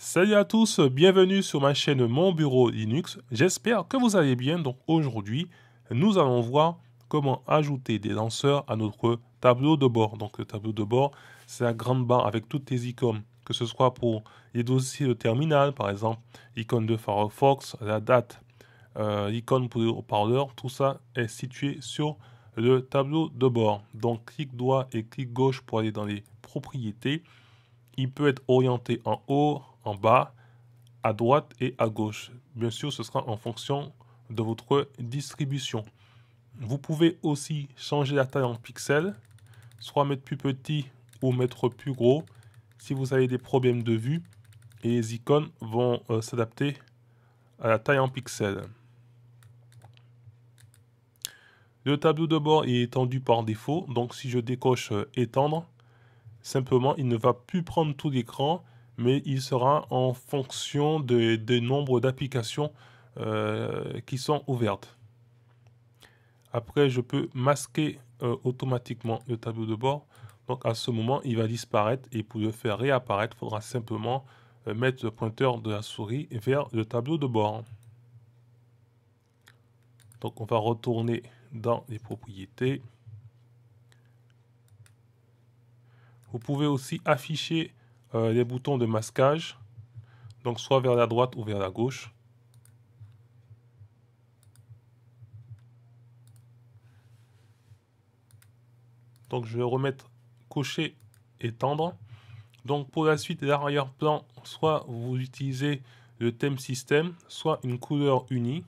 Salut à tous, bienvenue sur ma chaîne Mon Bureau Linux. J'espère que vous allez bien. Donc aujourd'hui, nous allons voir comment ajouter des lanceurs à notre tableau de bord. Donc le tableau de bord, c'est la grande barre avec toutes les icônes, que ce soit pour les dossiers de terminal, par exemple, l'icône de Firefox, la date, l'icône euh, pour le haut-parleur, tout ça est situé sur le tableau de bord. Donc clic droit et clic gauche pour aller dans les propriétés. Il peut être orienté en haut, bas, à droite et à gauche. Bien sûr, ce sera en fonction de votre distribution. Vous pouvez aussi changer la taille en pixels, soit mettre plus petit ou mettre plus gros si vous avez des problèmes de vue et les icônes vont euh, s'adapter à la taille en pixels. Le tableau de bord est étendu par défaut, donc si je décoche euh, étendre, simplement il ne va plus prendre tout l'écran mais il sera en fonction des nombres d'applications euh, qui sont ouvertes. Après, je peux masquer euh, automatiquement le tableau de bord. Donc à ce moment, il va disparaître et pour le faire réapparaître, il faudra simplement euh, mettre le pointeur de la souris vers le tableau de bord. Donc on va retourner dans les propriétés. Vous pouvez aussi afficher euh, les boutons de masquage, donc soit vers la droite ou vers la gauche. Donc je vais remettre cocher et tendre. Donc pour la suite l'arrière-plan, soit vous utilisez le thème système, soit une couleur unie.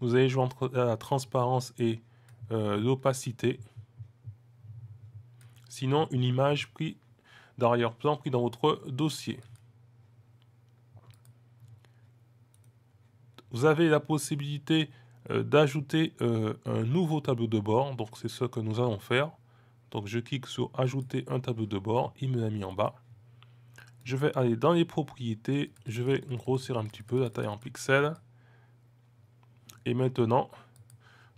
Vous allez jouer entre la transparence et euh, l'opacité. Sinon, une image prise d'arrière-plan pris dans votre dossier. Vous avez la possibilité euh, d'ajouter euh, un nouveau tableau de bord, donc c'est ce que nous allons faire. Donc je clique sur ajouter un tableau de bord, il me l'a mis en bas. Je vais aller dans les propriétés, je vais grossir un petit peu la taille en pixels. Et maintenant,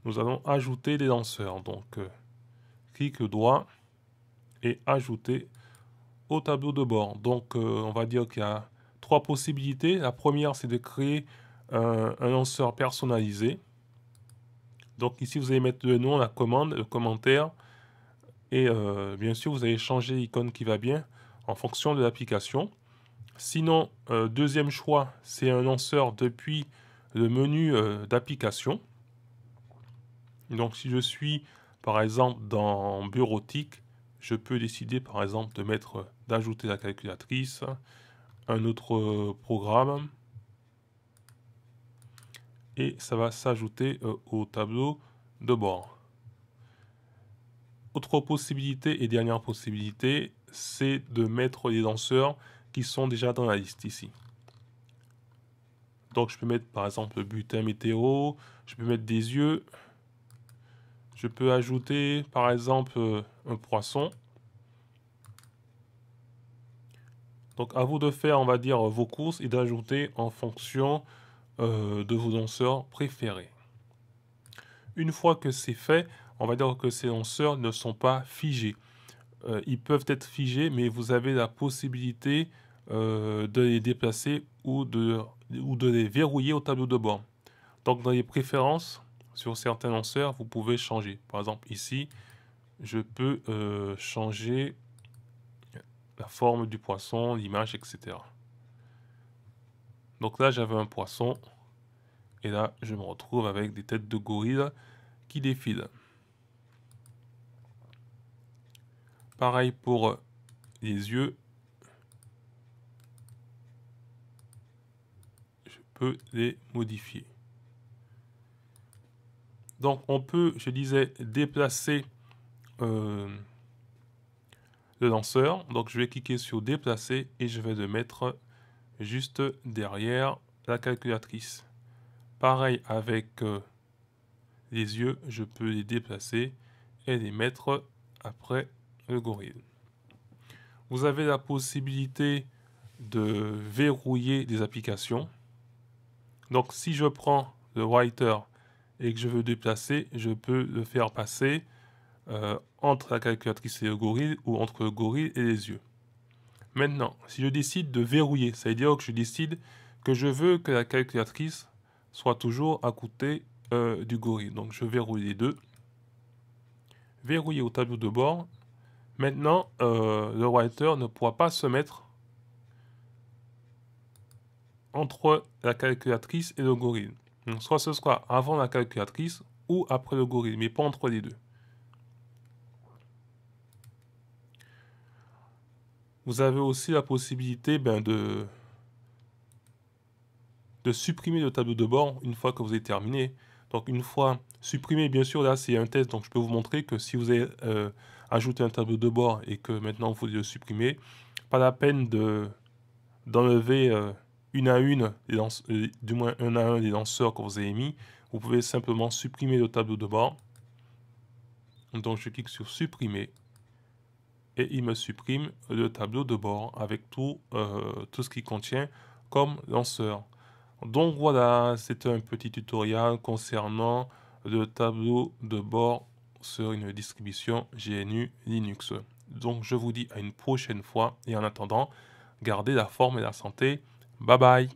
nous allons ajouter les lanceurs. Donc, euh, clic droit et ajouter au tableau de bord. Donc euh, on va dire qu'il y a trois possibilités. La première, c'est de créer euh, un, lanceur personnalisé. Donc ici, vous allez mettre le nom, la commande, le commentaire. Et euh, bien sûr, vous allez changer l'icône qui va bien en fonction de l'application. Sinon, deuxième choix, c'est un lanceur depuis le menu d'application. Donc si je suis par exemple dans bureautique, je peux décider par exemple de mettre d'ajouter la calculatrice, un autre euh, programme, et ça va s'ajouter euh, au tableau de bord. Autre possibilité et dernière possibilité, c'est de mettre les danseurs qui sont déjà dans la liste ici. Donc je peux mettre par exemple le butin météo, je peux mettre des yeux, je peux ajouter, par exemple, euh, un poisson. Donc, à vous de faire, on va dire, vos courses et d'ajouter en fonction euh, de vos lanceurs préférés. Une fois que c'est fait, on va dire que ces lanceurs ne sont pas figés. Euh, ils peuvent être figés, mais vous avez la possibilité de les déplacer ou de les verrouiller au tableau de bord. Donc dans les préférences, sur certains lanceurs, vous pouvez changer. Par exemple, ici, je peux euh, changer la forme du poisson, l'image, etc. Donc là, j'avais un poisson. Et là, je me retrouve avec des têtes de gorille qui défilent. Pareil pour les yeux. Je peux les modifier. Donc on peut, je disais, déplacer euh, le lanceur. Donc je vais cliquer sur déplacer et je vais le mettre juste derrière la calculatrice. Pareil avec euh, les yeux, je peux les déplacer et les mettre après le gorille. Vous avez la possibilité de verrouiller des applications. Donc si je prends le writer et que je veux déplacer, je peux le faire passer euh, entre la calculatrice et le gorille ou entre le gorille et les yeux. Maintenant, si je décide de verrouiller, cest à dire que je décide que je veux que la calculatrice soit toujours à côté euh, du gorille. Donc je verrouille les deux. Verrouiller au tableau de bord. Maintenant, euh, le writer ne pourra pas se mettre entre la calculatrice et le gorille. Soit ce soit avant la calculatrice ou après le gorille, mais pas entre les deux. Vous avez aussi la possibilité ben, de, de supprimer le tableau de bord une fois que vous avez terminé. Donc une fois supprimé, bien sûr, là c'est un test, donc je peux vous montrer que si vous avez euh, ajouté un tableau de bord et que maintenant vous voulez le supprimer, pas la peine d'enlever... De, euh, une à une, euh, du moins un à un des lanceurs que vous avez mis, vous pouvez simplement supprimer le tableau de bord. Donc je clique sur supprimer et il me supprime le tableau de bord avec tout, euh, tout ce qu'il contient comme lanceur. Donc voilà, c'est un petit tutoriel concernant le tableau de bord sur une distribution GNU Linux. Donc je vous dis à une prochaine fois et en attendant, gardez la forme et la santé. Bye bye.